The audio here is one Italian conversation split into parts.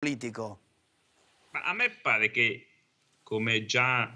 politico? Ma a me pare che, come già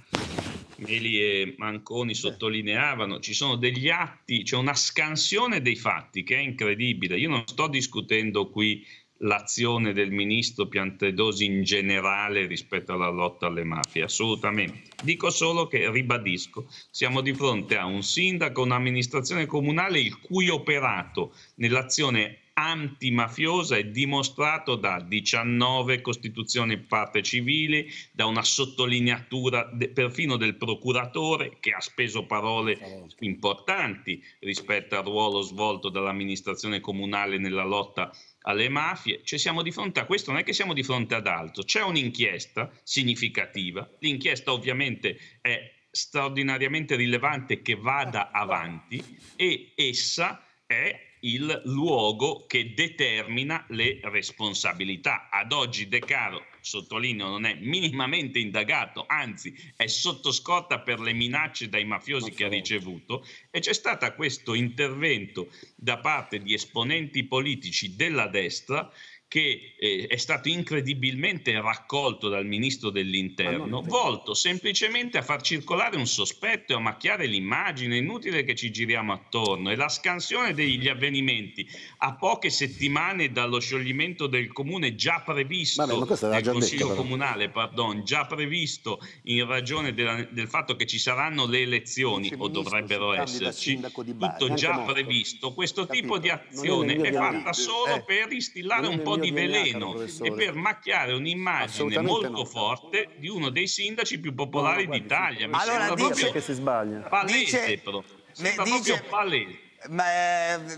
Meli e Manconi sottolineavano, ci sono degli atti, c'è una scansione dei fatti che è incredibile. Io non sto discutendo qui l'azione del ministro Piantedosi in generale rispetto alla lotta alle mafie, assolutamente. Dico solo che, ribadisco, siamo di fronte a un sindaco, un'amministrazione comunale il cui operato nell'azione antimafiosa è dimostrato da 19 costituzioni parte civili, da una sottolineatura de, perfino del procuratore che ha speso parole importanti rispetto al ruolo svolto dall'amministrazione comunale nella lotta alle mafie, cioè siamo di fronte a questo, non è che siamo di fronte ad altro, c'è un'inchiesta significativa, l'inchiesta ovviamente è straordinariamente rilevante che vada avanti e essa è il luogo che determina le responsabilità. Ad oggi De Caro, sottolineo, non è minimamente indagato, anzi è sotto scorta per le minacce dai mafiosi che ha ricevuto e c'è stato questo intervento da parte di esponenti politici della destra che eh, è stato incredibilmente raccolto dal ministro dell'interno, ah, volto semplicemente a far circolare un sospetto e a macchiare l'immagine, è inutile che ci giriamo attorno, e la scansione degli avvenimenti a poche settimane dallo scioglimento del comune già previsto, Vabbè, del consiglio detto, comunale, pardon, già previsto in ragione della, del fatto che ci saranno le elezioni, o dovrebbero esserci, tutto già previsto, questo Capito? tipo di azione è, è fatta solo eh. per instillare un po' di di veleno e per macchiare un'immagine molto no. forte di uno dei sindaci più popolari no, no, d'Italia. Mi allora, sembra dice, che si sbaglia. Palese, dice, però. Sembra dice, proprio palese. Ma, eh,